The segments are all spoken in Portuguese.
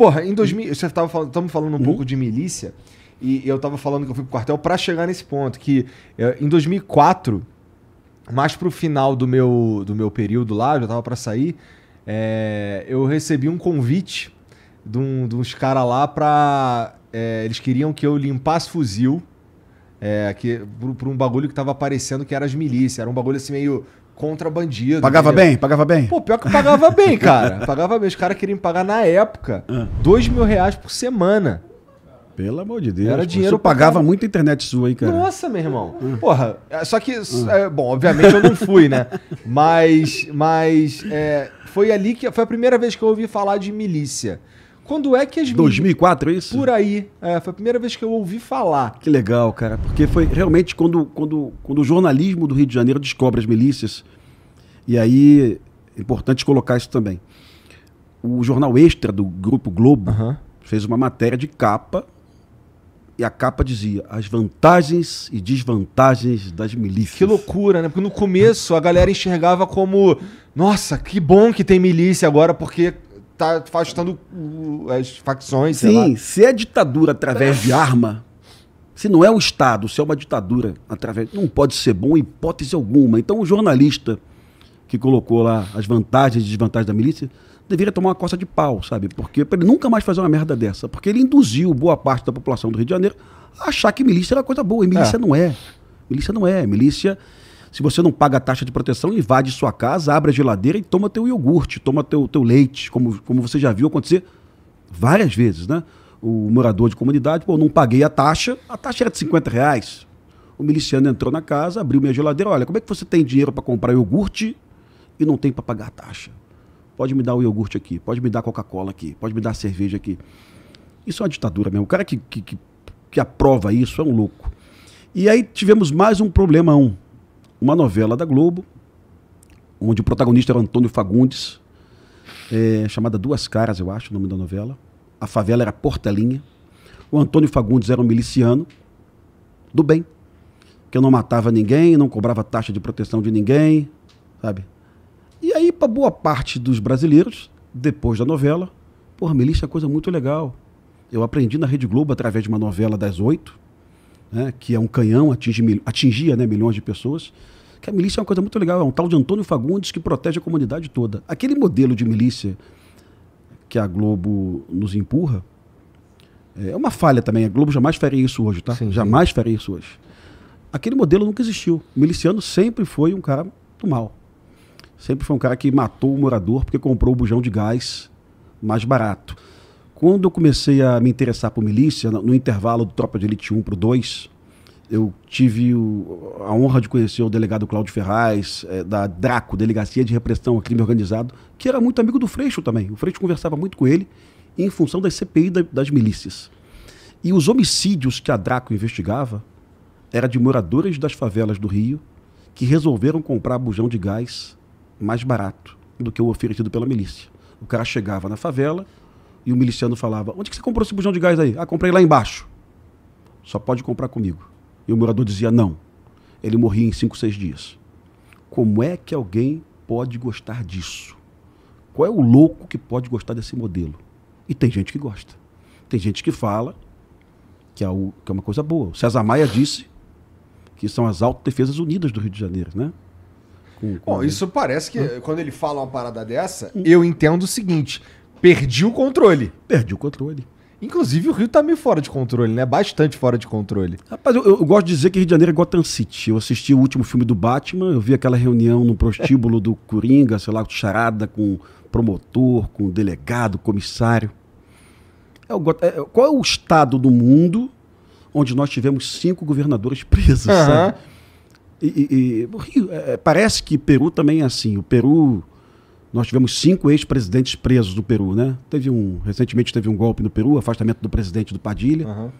Porra, em 2000. Você tava falando, estamos falando um uhum. pouco de milícia. E eu tava falando que eu fui pro quartel para chegar nesse ponto. Que é, em 2004, mais pro final do meu, do meu período lá, eu já tava para sair. É, eu recebi um convite de, um, de uns caras lá pra. É, eles queriam que eu limpasse fuzil é, que, por, por, um bagulho que tava aparecendo que era as milícias. Era um bagulho assim meio contra bandido. Pagava entendeu? bem? Pagava bem? Pô, pior que pagava bem, cara. Pagava bem. Os caras queriam pagar na época ah. dois mil reais por semana. Pelo amor de Deus. Era dinheiro. Você pagava muita internet sua aí, cara. Nossa, meu irmão. Hum. Porra, é, só que. Hum. É, bom, obviamente eu não fui, né? mas. Mas. É, foi ali que. Foi a primeira vez que eu ouvi falar de milícia. Quando é que as 2004, é isso? Por aí. É, foi a primeira vez que eu ouvi falar. Que legal, cara. Porque foi realmente quando, quando, quando o jornalismo do Rio de Janeiro descobre as milícias. E aí, é importante colocar isso também. O jornal Extra do Grupo Globo uhum. fez uma matéria de capa. E a capa dizia as vantagens e desvantagens das milícias. Que loucura, né? Porque no começo a galera enxergava como: nossa, que bom que tem milícia agora, porque tá afastando as facções. Sim, se é ditadura através de arma, se não é o Estado, se é uma ditadura através. Não pode ser bom em hipótese alguma. Então o jornalista que colocou lá as vantagens e desvantagens da milícia deveria tomar uma coça de pau, sabe? Porque para ele nunca mais fazer uma merda dessa. Porque ele induziu boa parte da população do Rio de Janeiro a achar que milícia era coisa boa. E milícia é. não é. Milícia não é. Milícia se você não paga a taxa de proteção, invade sua casa, abre a geladeira e toma teu iogurte, toma teu, teu leite, como, como você já viu acontecer várias vezes, né? O morador de comunidade, pô, não paguei a taxa, a taxa era de 50 reais. O miliciano entrou na casa, abriu minha geladeira, olha, como é que você tem dinheiro para comprar iogurte e não tem para pagar a taxa? Pode me dar o iogurte aqui, pode me dar Coca-Cola aqui, pode me dar cerveja aqui. Isso é uma ditadura mesmo. O cara que, que, que, que aprova isso é um louco. E aí tivemos mais um problema um uma novela da Globo, onde o protagonista era Antônio Fagundes, é, chamada Duas Caras, eu acho, o nome da novela. A favela era Portelinha. O Antônio Fagundes era um miliciano do bem, que não matava ninguém, não cobrava taxa de proteção de ninguém, sabe? E aí, para boa parte dos brasileiros, depois da novela, porra, milícia é coisa muito legal. Eu aprendi na Rede Globo através de uma novela das oito, né, que é um canhão, atinge, atingia né, milhões de pessoas. Que a milícia é uma coisa muito legal, é um tal de Antônio Fagundes que protege a comunidade toda. Aquele modelo de milícia que a Globo nos empurra é uma falha também. A Globo jamais faria isso hoje, tá? Sim, jamais sim. faria isso hoje. Aquele modelo nunca existiu. O miliciano sempre foi um cara do mal. Sempre foi um cara que matou o morador porque comprou o bujão de gás mais barato. Quando eu comecei a me interessar por milícia, no, intervalo do Tropa de Elite 1 para o 2, eu tive o, a honra de conhecer o delegado Cláudio Ferraz, é, da DRACO, Delegacia de Repressão ao Crime Organizado, que era muito amigo do Freixo também. O Freixo conversava muito com ele em função da CPI da, das milícias. E os homicídios que a DRACO investigava era de moradores das favelas do Rio que resolveram comprar bujão de gás mais barato do que o oferecido pela milícia. O cara chegava na favela, e o miliciano falava: Onde que você comprou esse bujão de gás aí? Ah, comprei lá embaixo. Só pode comprar comigo. E o morador dizia: Não. Ele morria em cinco, seis dias. Como é que alguém pode gostar disso? Qual é o louco que pode gostar desse modelo? E tem gente que gosta. Tem gente que fala que é, é uma coisa boa. O César Maia disse que são as autodefesas unidas do Rio de Janeiro, né? Com, com Bom, isso parece que hum? quando ele fala uma parada dessa, hum. eu entendo o seguinte: Perdi o controle. Perdi o controle. Inclusive, o Rio tá meio fora de controle, né? Bastante fora de controle. Rapaz, eu, eu, gosto de dizer que Rio de Janeiro é Gotham City. Eu assisti o último filme do Batman, eu vi aquela reunião no prostíbulo do Coringa, sei lá, com charada, com promotor, com delegado, comissário. É o é, qual é o estado do mundo onde nós tivemos cinco governadores presos, uhum. sabe? E, e, e Rio, é, é, parece que Peru também é assim. O Peru nós tivemos cinco ex-presidentes presos do Peru, né? Teve um, recentemente teve um golpe no Peru, afastamento do presidente do Padilha. Uhum.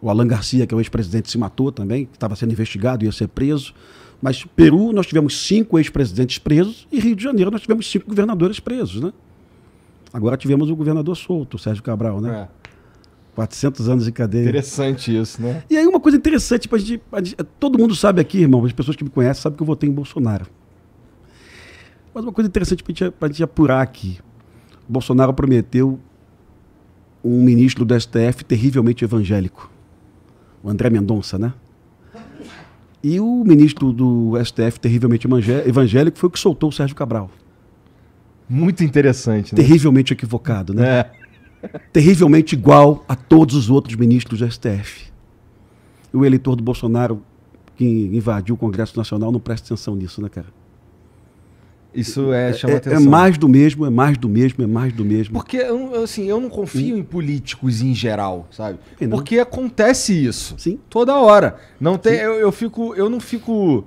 O Alan Garcia, que é o ex-presidente, se matou também, que estava sendo investigado, ia ser preso. Mas Peru, nós tivemos cinco ex-presidentes presos e Rio de Janeiro, nós tivemos cinco governadores presos, né? Agora tivemos o governador solto, o Sérgio Cabral, né? É. 400 anos de cadeia. Interessante isso, né? E aí uma coisa interessante, tipo, gente, a gente, é, todo mundo sabe aqui, irmão, as pessoas que me conhecem sabem que eu votei em Bolsonaro. Mas uma coisa interessante para a gente apurar aqui. O Bolsonaro prometeu um ministro do STF terrivelmente evangélico. O André Mendonça, né? E o ministro do STF, terrivelmente evangélico, foi o que soltou o Sérgio Cabral. Muito interessante, né? Terrivelmente equivocado, né? É. Terrivelmente igual a todos os outros ministros do STF. E o eleitor do Bolsonaro, que invadiu o Congresso Nacional, não presta atenção nisso, né, cara? Isso é, é, é, chama é, atenção. É mais do mesmo, é mais do mesmo, é mais do mesmo. Porque, assim, eu não confio Sim. em políticos em geral, sabe? Porque acontece isso. Sim. Toda hora. Não tem, eu, eu, fico, eu não fico...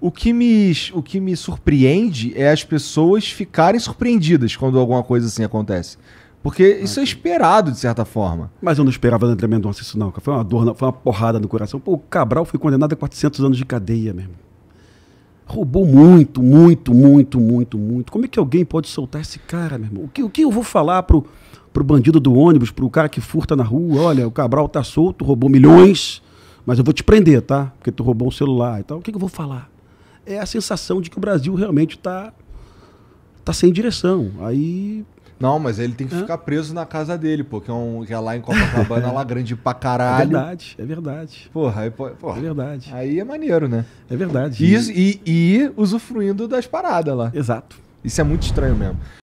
O que, me, o que me surpreende é as pessoas ficarem surpreendidas quando alguma coisa assim acontece. Porque ah, isso é esperado, de certa forma. Mas eu não esperava André Mendonça isso, não. Foi uma dor, foi uma porrada no coração. Pô, o Cabral foi condenado a 400 anos de cadeia mesmo. Roubou muito, muito, muito, muito, muito. Como é que alguém pode soltar esse cara, meu irmão? O que, o que eu vou falar pro, pro bandido do ônibus, pro cara que furta na rua? Olha, o Cabral tá solto, roubou milhões, mas eu vou te prender, tá? Porque tu roubou um celular e tal. O que, que eu vou falar? É a sensação de que o Brasil realmente tá, tá sem direção. Aí não, mas ele tem que Hã? ficar preso na casa dele, pô, que é, um, que é lá em Copacabana, lá grande pra caralho. É verdade, é verdade. Porra, aí, porra, é verdade. Aí é maneiro, né? É verdade. E, e, e usufruindo das paradas lá. Exato. Isso é muito estranho mesmo.